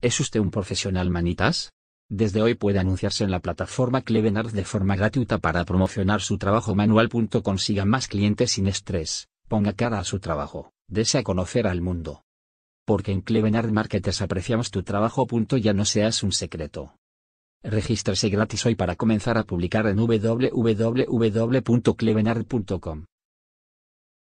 ¿Es usted un profesional manitas? Desde hoy puede anunciarse en la plataforma Clevenard de forma gratuita para promocionar su trabajo manual. Consiga más clientes sin estrés, ponga cara a su trabajo, desea conocer al mundo. Porque en Clevenard Marketers apreciamos tu trabajo. Ya no seas un secreto. Regístrese gratis hoy para comenzar a publicar en www.clevenard.com.